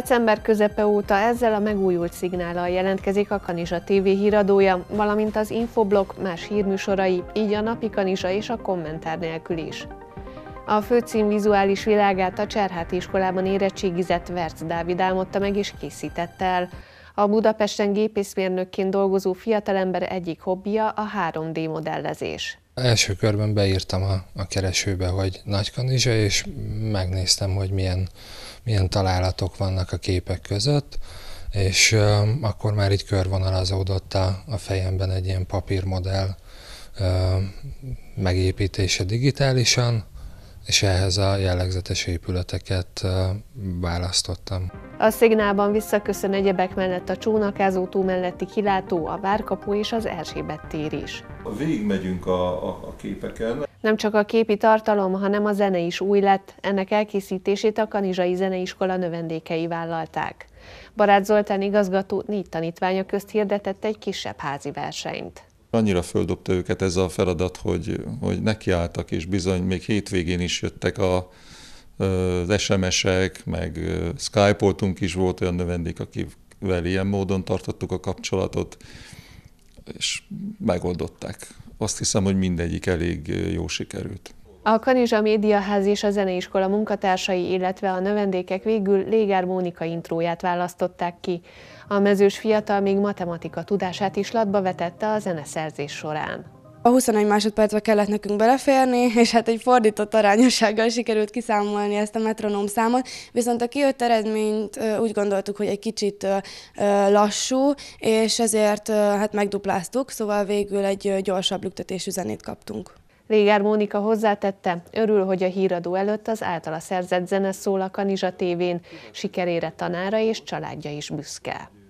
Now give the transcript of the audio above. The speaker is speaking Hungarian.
December közepe óta ezzel a megújult szignállal jelentkezik a Kanizsa TV híradója, valamint az Infoblog más hírműsorai, így a napi Kanizsa és a kommentár nélkül is. A főcím vizuális világát a Cserháti iskolában érettségizett Verc Dávid álmodta meg és készítette el. A Budapesten gépészmérnökként dolgozó fiatalember egyik hobbija a 3D modellezés. Első körben beírtam a, a keresőbe, hogy kanizsa, és megnéztem, hogy milyen, milyen találatok vannak a képek között, és ö, akkor már így körvonalazódott a, a fejemben egy ilyen papírmodell ö, megépítése digitálisan, és ehhez a jellegzetes épületeket ö, választottam. A szignálban visszaköszön egyebek mellett a csónakázó tó melletti kilátó, a várkapó és az Erzsébet tér is. megyünk a, a, a képeken. Nem csak a képi tartalom, hanem a zene is új lett, ennek elkészítését a Kanizsai Zeneiskola növendékei vállalták. Barát Zoltán igazgató négy tanítványa közt hirdetett egy kisebb házi versenyt. Annyira földobta őket ez a feladat, hogy, hogy nekiálltak, és bizony még hétvégén is jöttek a az SMS-ek, meg Skype-oltunk is volt olyan növendék, akivel ilyen módon tartottuk a kapcsolatot, és megoldották. Azt hiszem, hogy mindegyik elég jó sikerült. A Kanizsa Médiaház és a Zeneiskola munkatársai, illetve a növendékek végül Légár Mónika intróját választották ki. A mezős fiatal még matematika tudását is latba vetette a zeneszerzés során. A 21 másodpercbe kellett nekünk beleférni, és hát egy fordított arányossággal sikerült kiszámolni ezt a metronóm számot, viszont a kijött eredményt úgy gondoltuk, hogy egy kicsit lassú, és ezért hát megdupláztuk, szóval végül egy gyorsabb lüktetésű zenét kaptunk. Régár Mónika hozzátette, örül, hogy a híradó előtt az általa szerzett zene szól a Kanizsa tévén, sikerére tanára és családja is büszke.